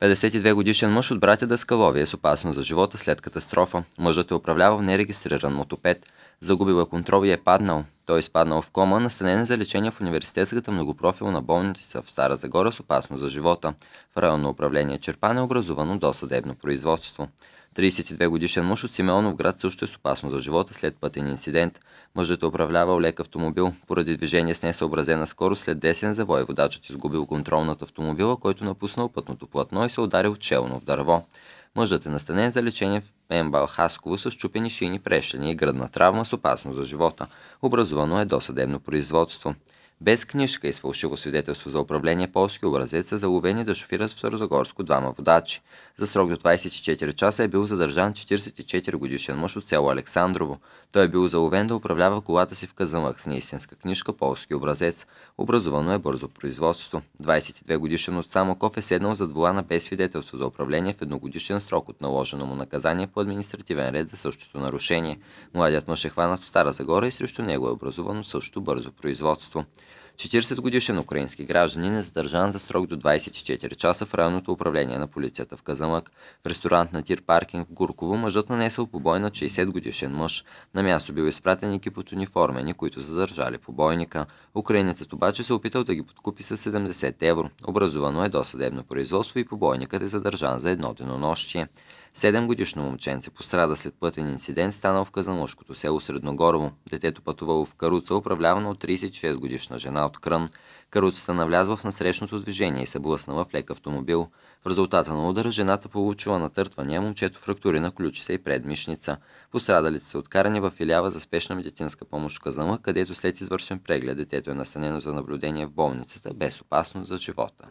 52 годишен мъж от братя Дъскалови е с опасност за живота след катастрофа. Мъжът е управлявал нерегистриран мотопед. Загубил е контрол и е паднал. Той е изпаднал в кома, настанен за лечение в университетската многопрофилна болница в Стара Загора с опасност за живота. В районно управление Черпан е образувано досъдебно производство. 32 годишен мъж от Симеонов град също е с опасно за живота след пътен инцидент. Мъжът е управлявал лек автомобил. Поради движение с несъобразена скорост след десен завой водачът е изгубил контрол над автомобила, който напуснал пътното платно и се ударил челно в дърво. Мъжът е настанен за лечение в МБАЛ Хасково с чупени шини, прешлени и гръдна травма с опасно за живота. Образувано е досъдебно производство. Без книжка и с фалшиво свидетелство за управление полски образец са е заловени да шофират в Сързогорско двама водачи. За срок до 24 часа е бил задържан 44 годишен мъж от село Александрово. Той е бил заловен да управлява колата си в казамък с неистинска книжка полски образец. Образувано е бързо производство. 22 годишен от Самоков е седнал зад вулана без свидетелство за управление в едногодишен срок от наложено му наказание по административен ред за същото нарушение. Младият мъж е хванат в Стара Загора и срещу него е образувано също бързо производство. 40 годишен украински гражданин е задържан за срок до 24 часа в районното управление на полицията в Казамък. В ресторант на Тир Паркинг в Гурково мъжът нанесъл побой на 60 годишен мъж. На място бил изпратен екип от униформени, които задържали побойника. Украинецът обаче се е опитал да ги подкупи с 70 евро. Образувано е досъдебно производство и побойникът е задържан за едно денонощие. Седемгодишно момченце пострада след пътен инцидент, станал в казанлъжкото село Средногорово. Детето пътувало в каруца, управлявано от 36 годишна жена от крън, каруцата навлязла в насрещното движение и се блъснала в лек автомобил. В резултата на удара жената получила натъртвания, момчето фрактури на ключица и предмишница. Пострадалите са откарани в филиала за спешна медицинска помощ в Казама, където след извършен преглед детето е настанено за наблюдение в болницата без опасност за живота.